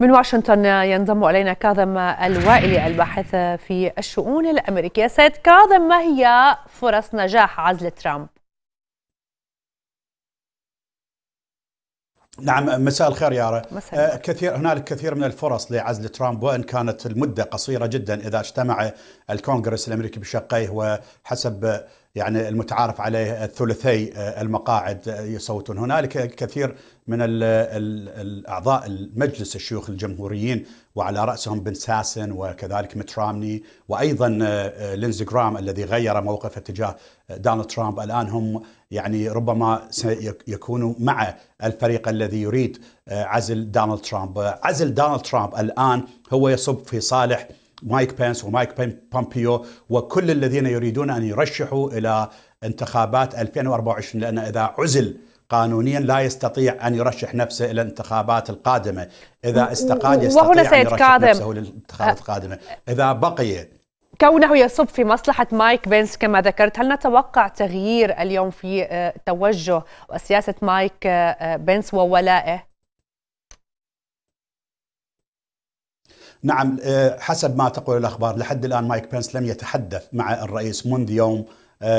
من واشنطن ينضم الينا كاظم الوائلي الباحث في الشؤون الامريكيه. سيد كاظم ما هي فرص نجاح عزل ترامب؟ نعم مساء الخير يارا مساء. آه، كثير هنالك كثير من الفرص لعزل ترامب وان كانت المده قصيره جدا اذا اجتمع الكونغرس الامريكي بشقيه وحسب يعني المتعارف عليه الثلثي آه، المقاعد آه، يصوتون هنالك كثير من الاعضاء المجلس الشيوخ الجمهوريين وعلى راسهم بن ساسن وكذلك ميت رامني وايضا آه، لينزي جرام الذي غير موقفه تجاه دونالد ترامب الان هم يعني ربما سيكونوا مع الفريق الذي يريد عزل دونالد ترامب، عزل دونالد ترامب الان هو يصب في صالح مايك بينس ومايك بومبيو وكل الذين يريدون أن يرشحوا إلى انتخابات 2024 لأن إذا عزل قانونيا لا يستطيع ان يرشح نفسه الى الانتخابات القادمه، اذا استقال يستطيع ان يرشح كاظم. نفسه للانتخابات أه. القادمه، اذا بقي كونه يصب في مصلحة مايك بينس كما ذكرت هل نتوقع تغيير اليوم في آه، توجه وسياسة مايك آه، بينس وولائه؟ نعم آه، حسب ما تقول الأخبار لحد الآن مايك بنس لم يتحدث مع الرئيس منذ يوم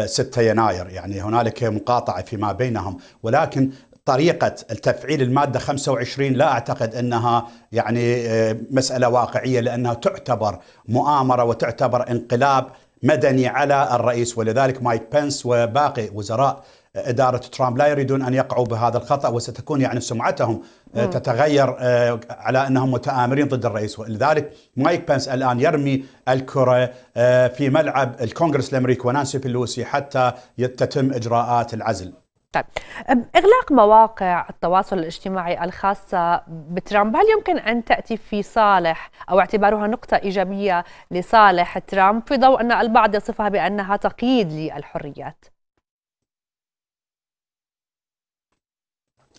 6 آه، يناير يعني هنالك مقاطعة فيما بينهم ولكن طريقة التفعيل المادة 25 لا أعتقد أنها يعني آه، مسألة واقعية لأنها تعتبر مؤامرة وتعتبر انقلاب مدني على الرئيس ولذلك مايك بنس وباقي وزراء اداره ترامب لا يريدون ان يقعوا بهذا الخطا وستكون يعني سمعتهم آه، مم. تتغير آه، على انهم متآمرين ضد الرئيس ولذلك مايك بنس الان يرمي الكره آه، في ملعب الكونغرس الامريكي ونانسي بيلوسي حتى تتم اجراءات العزل. طيب اغلاق مواقع التواصل الاجتماعي الخاصه بترامب هل يمكن ان تاتي في صالح او اعتبارها نقطه ايجابيه لصالح ترامب في ضوء ان البعض يصفها بانها تقييد للحريات؟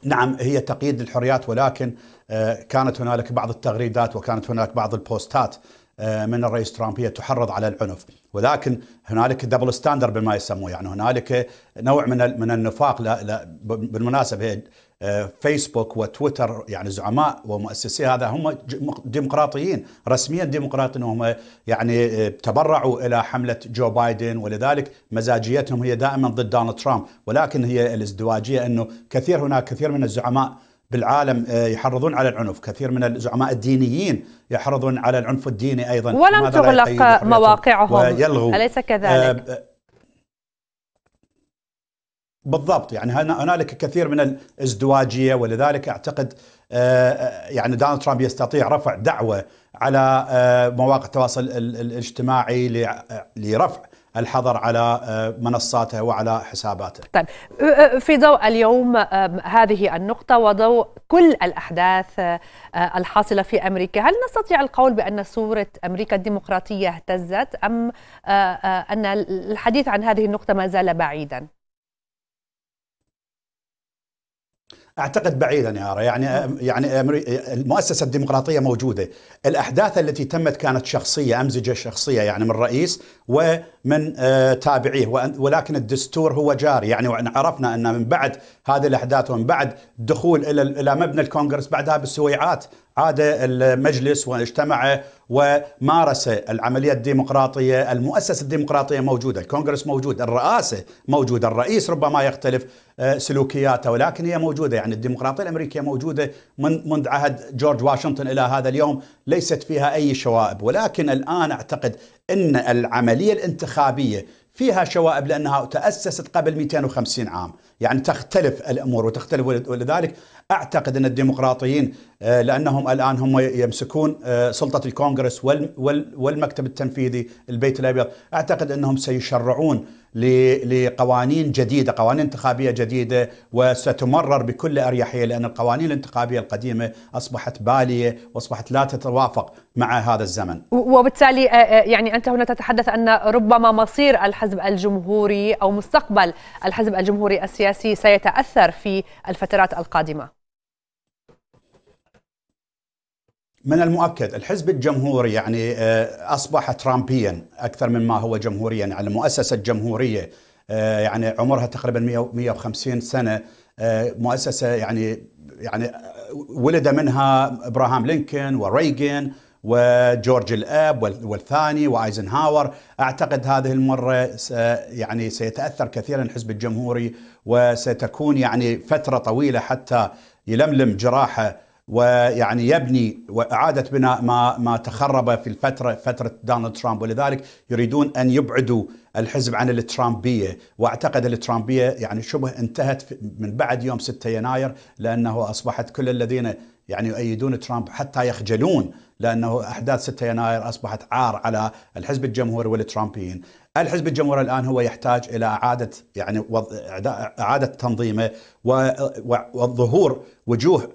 نعم هي تقييد للحريات ولكن آه، كانت هنالك بعض التغريدات وكانت هناك بعض البوستات آه، من الرئيس ترامب هي تحرض على العنف ولكن هنالك دبل ستاندر بما يسموه يعني هنالك نوع من من النفاق لا لا بالمناسبه فيسبوك وتويتر يعني زعماء ومؤسسي هذا هم ديمقراطيين رسميا ديمقراطيين وهم يعني تبرعوا الى حمله جو بايدن ولذلك مزاجيتهم هي دائما ضد دونالد ترامب ولكن هي الازدواجيه انه كثير هناك كثير من الزعماء بالعالم آه، يحرضون على العنف كثير من الزعماء الدينيين يحرضون على العنف الديني أيضا ولم تغلق مواقعهم أليس كذلك؟ آه، بالضبط يعني هنالك كثير من الازدواجيه ولذلك اعتقد آه، آه، يعني دونالد ترامب يستطيع رفع دعوه على آه، مواقع التواصل الاجتماعي لرفع الحظر على منصاته وعلى حساباته طيب في ضوء اليوم هذه النقطة وضوء كل الأحداث الحاصلة في أمريكا هل نستطيع القول بأن صورة أمريكا الديمقراطية اهتزت أم أن الحديث عن هذه النقطة ما زال بعيداً؟ اعتقد بعيدا يا ارى يعني يعني المؤسسه الديمقراطيه موجوده، الاحداث التي تمت كانت شخصيه امزجه شخصيه يعني من الرئيس ومن آه، تابعيه ولكن الدستور هو جاري يعني عرفنا ان من بعد هذه الاحداث ومن بعد دخول الى الى مبنى الكونغرس بعدها بالسويعات عاد المجلس واجتمع ومارس العملية الديمقراطية المؤسسة الديمقراطية موجودة الكونغرس موجود الرئاسة موجودة الرئيس ربما يختلف آه، سلوكياته ولكن هي موجودة يعني الديمقراطية الأمريكية موجودة من منذ عهد جورج واشنطن إلى هذا اليوم ليست فيها أي شوائب ولكن الآن أعتقد أن العملية الانتخابية فيها شوائب لأنها تأسست قبل 250 عام يعني تختلف الأمور وتختلف ولذلك أعتقد أن الديمقراطيين آه، لأنهم الآن هم يمسكون آه، سلطة الكونغرس والمكتب التنفيذي البيت الأبيض أعتقد أنهم سيشرعون لقوانين جديدة قوانين انتخابية جديدة وستمرر بكل أريحية لأن القوانين الانتخابية القديمة أصبحت بالية وأصبحت لا تتوافق مع هذا الزمن وبالتالي آه، آه، يعني أنت هنا تتحدث أن ربما مصير الحزب الجمهوري أو مستقبل الحزب الجمهوري السياسي سيتأثر في الفترات القادمة من المؤكد الحزب الجمهوري يعني آه، اصبح ترامبيا اكثر مما هو جمهوريا يعني المؤسسه الجمهوريه آه، يعني عمرها تقريبا 150 سنه آه، مؤسسه يعني يعني ولد منها ابراهام لينكولن وريغن وجورج الاب والثاني وايزنهاور اعتقد هذه المره يعني سيتاثر كثيرا الحزب الجمهوري وستكون يعني فتره طويله حتى يلملم جراحه ويعني يبني واعاده بناء ما ما تخرب في الفتره فتره دونالد ترامب ولذلك يريدون ان يبعدوا الحزب عن الترامبيه واعتقد الترامبيه يعني شبه انتهت من بعد يوم 6 يناير لانه اصبحت كل الذين يعني يؤيدون ترامب حتى يخجلون لانه احداث 6 يناير اصبحت عار على الحزب الجمهوري والترامبيين. الحزب الجمهوري الان هو يحتاج الى اعاده يعني اعاده تنظيمه وظهور وجوه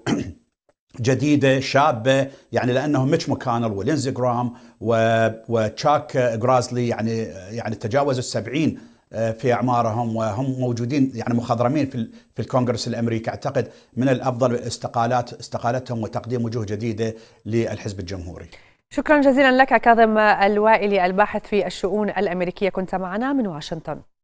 جديدة شابة يعني لأنهم ميتش مكانل ولينزي جرام وتشاك جرازلي يعني يعني تجاوزوا السبعين آه، في اعمارهم وهم موجودين يعني مخضرمين في في الكونغرس الامريكي اعتقد من الافضل استقالات استقالتهم وتقديم وجوه جديده للحزب الجمهوري. شكرا جزيلا لك كاظم الوائلي الباحث في الشؤون الامريكيه كنت معنا من واشنطن.